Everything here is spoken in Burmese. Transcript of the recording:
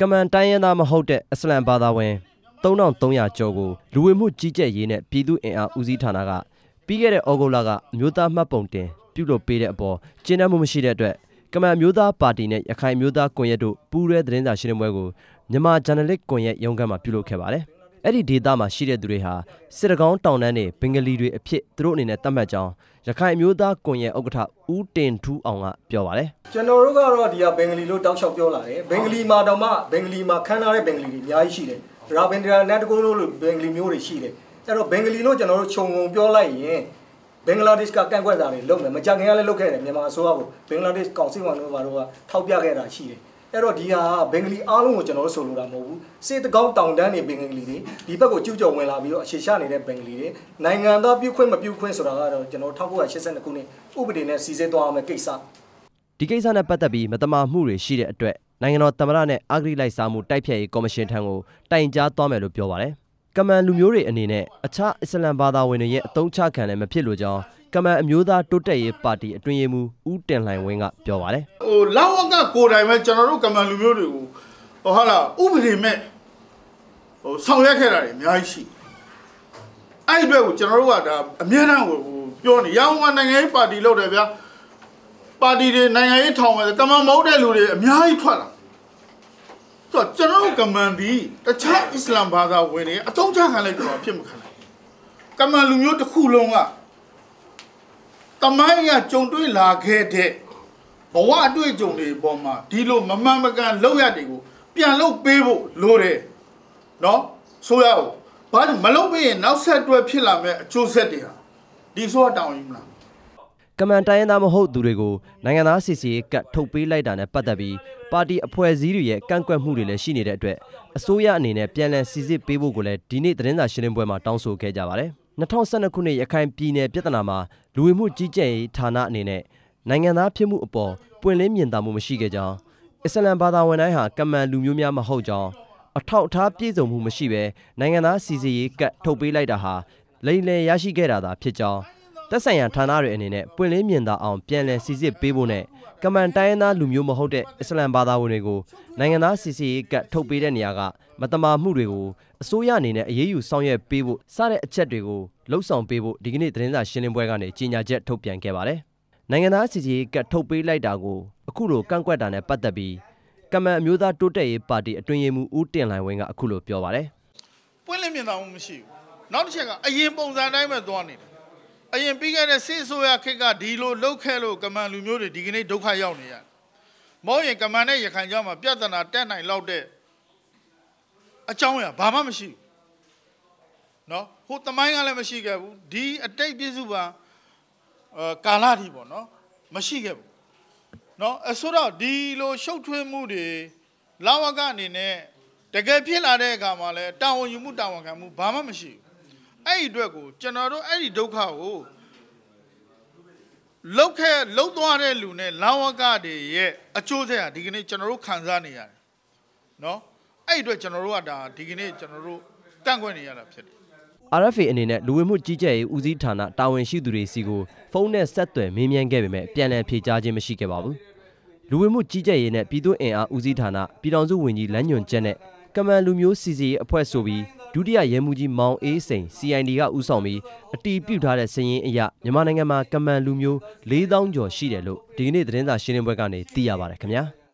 ကမန်တိုင်းရင်းသားမဟုတ်တဲ့အစ္စလမ်ဘာသာဝင်3300ကျော်ကိုလူဝင်မှုကြီးကြပ်ရေးနဲ့ပြည်သူ့အင်အားဦးစီးဌာနကပြီးခဲ့တဲ့ဩဂုတ်လကအမျိုးသားမှတ်ပုံတင်ပြုလုပ်ပေးတဲ့အပေါ်ကျင်းနှံမှုမရှိတဲ့အတွက်ကမန်မျိုးသားပါတီနဲ့ရခိုင်မျိုးသားကွန်ရက်တို့ပူးရဲသတင်းစာရှင်းလင်းပွဲကိုမြန်မာဂျာနယ်လစ်ကွန်ရက်ရုံးခန်းမှာပြုလုပ်ခဲ့ပါတယ်။အဲ့ဒီဒေသမှာရှိတဲ့သူတွေဟာစစ်တကောင်းတောင်တန်းတွေဘင်္ဂလီတွေအဖြစ်သူတို့အနေနဲ့သတ်မှတ်ကြောင်းရခိုင်မျိုးသားကွန်ရက်ဥက္ကဋ္ဌဦးတင်ထူးအောင်ကပြောပါတယ်ကျွန်တော်တို့ကတော့ဒီကဘင်္ဂလီလို့တောက်လျှောက်ပြောလာတယ်ဘင်္ဂလီမှာတော့မှဘင်္ဂလီမှာခံထားတဲ့ဘင်္ဂလီတွေအများကြီးရှိတယ်ရာဘင်ဒရာနတ်တကုန်းလို့ဘင်္ဂလီမျိုးတွေရှိတယ်အဲ့တော့ဘင်္ဂလီလို့ကျွန်တော်တို့ခြုံငုံပြောလိုက်ရင်ဘင်္ဂလားဒေ့ရှ်ကကန့်ကွက်တာတွေလုပ်မယ်မကြခင်ကလည်းလုပ်ခဲ့တယ်မြန်မာအစိုးရကဘင်္ဂလားဒေ့ရှ်ကောင်စီဝန်တို့ဘာလို့ကထောက်ပြခဲ့တာရှိတယ်အဲ့တော့ဒီဟာဘင်္ဂလီအားလုံးကိုကျွန်တော်တို့ဆိုလိုတာမဟုတ်ဘူးစေတကောင်းတောင်တန်းနေဘင်္ဂလီတွေဒီဘက်ကိုကျူးကျော်ဝင်လာပြီးတော့အခြေချနေတဲ့ဘင်္ဂလီတွေနိုင်ငံသားပြုခွင့်မပြုခွင့်ဆိုတာကတော့ကျွန်တော်1982ခုနှစ်ဥပဒေနဲ့စီစစ်သွားအောင်ကိစ္စဒီကိစ္စနဲ့ပတ်သက်ပြီးမတမာမှုတွေရှိတဲ့အတွက်နိုင်ငံတော်သမ္မတနဲ့အဂရိလိုက်စားမှုတိုက်ဖျက်ရေးကော်မရှင်ထံကိုတိုင်ကြားသွားမယ်လို့ပြောပါတယ်ကမန်လူမျိုးတွေအနေနဲ့အခြားအစ္စလမ်ဘာသာဝင်တွေရဲ့အတုံးချခံလည်းမဖြစ်လို့ကြောင်းကမန်အမျိုးသားတိုးတက်ရေးပါတီအတွင်းရေးမှူးဦးတင်လှိုင်ဝင်းကပြောပါတယ်။ဟိုလောက်အကကိုယ်တိုင်ပဲကျွန်တော်တို့ကမန်လူမျိုးတွေကိုဟောဟာလာဥပဒေမဲ့ဟိုဆောင်ရွက်ခဲ့တာတွေအများကြီးရှိ။အဲ့အတွက်ကိုကျွန်တော်တို့ကဒါအမြဲတမ်းဟိုပြောနေရအောင်ကနိုင်ငံရေးပါတီလုပ်တယ်ဗျာ။ပါတီတွေနိုင်ငံရေးထောင်မယ်ကမန်မဟုတ်တဲ့လူတွေအများကြီးထွက်လာ။ဆိုတော့ကျွန်တော်တို့ကမန်ဒီတခြားအစ္စလာမ်ဘာသာဝင်တွေအတုံးချခံလိုက်တော့ဖြစ်မခံနိုင်။ကမန်လူမျိုးတစ်ခုလုံးကတမိုင်းကကြုံတွေ့လာခဲ့တဲ့ဘဝအတွေ့အကြုံတွေအပေါ်မှာဒီလို မမှန်မကန်လောက်ရတွေကို ပြန်လုတ်ပေးဖို့လိုတယ်နော်ဆိုရအောင်ဘာလို့မလုတ်ပေးရင်နောက်ဆက်တွဲဖြစ်လာမဲ့အကျိုးဆက်တွေဟာဒီဆိုတာတောင်းရင်မလားကမန်တိုင်းရင်းသားမဟုတ်သူတွေကိုနိုင်ငံသားစီစီကတ်ထုတ်ပေးလိုက်တာနဲ့ပတ်သက်ပြီးပါတီအဖွဲ့အစည်းတွေရဲ့ကန့်ကွက်မှုတွေလည်းရှိနေတဲ့အတွက်အစိုးရအနေနဲ့ပြန်လည်စီစစ်ပေးဖို့ကိုလည်းဒီနေ့သတင်းစာရှင်းလင်းပွဲမှာတောင်းဆိုခဲ့ကြပါတယ်။2012ခုနှစ်ရခိုင်ပြည်နယ်ပြည်ထနာမှာလူဝင်မှုကြီးကြပ်ရေးဌာနအနေနဲ့နိုင်ငံသားဖြစ်မှုအပေါ်ပွင့်လင်းမြင်သာမှုမရှိခဲ့ကြောင်းအစ္စလမ်ဘာသာဝင်တိုင်းဟာကမ္မန်လူမျိုးများမဟုတ်ကြောင်းအထောက်အထားပြည့်စုံမှုမရှိဘဲနိုင်ငံသားစီစီရေးကတ်ထုတ်ပေးလိုက်တာဟာလိမ်လည်ရရှိခဲ့တာသာဖြစ်ကြောင်းသက်ဆိုင်ရာဌာနတွေအနေနဲ့ပွင့်လင်းမြင်သာအောင်ပြန်လည်စီစစ်ပေးဖို့နဲ့ကမန်တိုင်းရင်းသားလူမျိုးမဟုတ်တဲ့အစ္စလမ်ဘာသာဝင်တွေကိုနိုင်ငံသားစီစီကတ်ထုတ်ပေးတဲ့နေရာကမတမာမှုတွေကိုအစိုးရအနေနဲ့အရေးယူဆောင်ရွက်ပေးဖို့စတဲ့အချက်တွေကိုလှုံ့ဆော်ပေးဖို့ဒီကနေ့သတင်းစာရှင်းလင်းပွဲကနေကြေညာချက်ထုတ်ပြန်ခဲ့ပါတယ်။နိုင်ငံသားစီစီကတ်ထုတ်ပေးလိုက်တာကိုအခုလိုကန့်ကွက်တာနဲ့ပတ်သက်ပြီးကမန်အမျိုးသားတိုးတက်ရေးပါတီအတွင်းရေးမှူးဦးတင်လိုင်ဝင်းကအခုလိုပြောပါတယ်။ပွင့်လင်းမြင်သာမှုမရှိဘူး။နောက်တစ်ချက်ကအရင်ပုံစံတိုင်းပဲသွားနေတယ်အရင်ပြီးခဲ့တဲ့စစ်ဆိုရခေတ်ကဒီလိုလှုပ်ခဲလို့ကမန်လူမျိုးတွေဒီကနေ့ဒုက္ခရောက်နေရတယ်။မဟုတ်ရင်ကမန်နဲ့ရခိုင်ကြောင်းမှာပြဿနာတက်နိုင်လောက်တဲ့အကြောင်းအရာဘာမှမရှိဘူး။နော်ဟိုတမိုင်းကလည်းမရှိခဲ့ဘူး။ဒီအတိတ်ပြည့်စုံပါအာကာလဒီပေါ့နော် မရှိခဲ့ဘူး။နော်အဆိုတော့ဒီလိုရှုပ်ထွေးမှုတွေလာဝကအနေနဲ့တကယ်ဖြစ်လာတဲ့အခါမှာလဲတာဝန်ယူမှုတာဝန်ခံမှုဘာမှမရှိဘူးအဲ့ဒီအတွက်ကိုကျွန်တော်တို့အဲ့ဒီဒုက္ခကိုလှုပ်ခဲလှုပ်သွားတဲ့လူနဲ့လောင်ဝကတွေရဲ့အကျိုးဆက်ဟာဒီကနေ့ကျွန်တော်တို့ခံစားနေရတယ်နော်အဲ့ဒီအတွက်ကျွန်တော်တို့ကဒါဒီကနေ့ကျွန်တော်တို့တန့်ခွင့်နေရတာဖြစ်တယ် RFA အနေနဲ့လူဝင်မှုကြီးကြပ်ရေးဦးစီးဌာနတာဝန်ရှိသူတွေစီကိုဖုန်းနဲ့ဆက်သွယ်မေးမြန်းခဲ့ပေမဲ့ပြန်လည်ဖြေကြားခြင်းမရှိခဲ့ပါဘူးလူဝင်မှုကြီးကြပ်ရေးနဲ့ပြည်သူ့အင်အားဦးစီးဌာနပြည်ထောင်စုဝန်ကြီးလမ်းညွှန်ချက်နဲ့ကမန်လူမျိုးစီစီအဖွဲ့ဆိုပြီးဒုတိယရဲမှူးကြီးမောင်အေးစိန် CID ကဦးဆောင်ပြီးအတီးပြုတ်ထားတဲ့စည်ရင်းအရမြန်မာနိုင်ငံမှာကမန်လူမျိုး၄000ကျော်ရှိတယ်လို့ဒီကနေ့သတင်းစာရှင်းလင်းပွဲကနေသိရပါတယ်ခင်ဗျာ။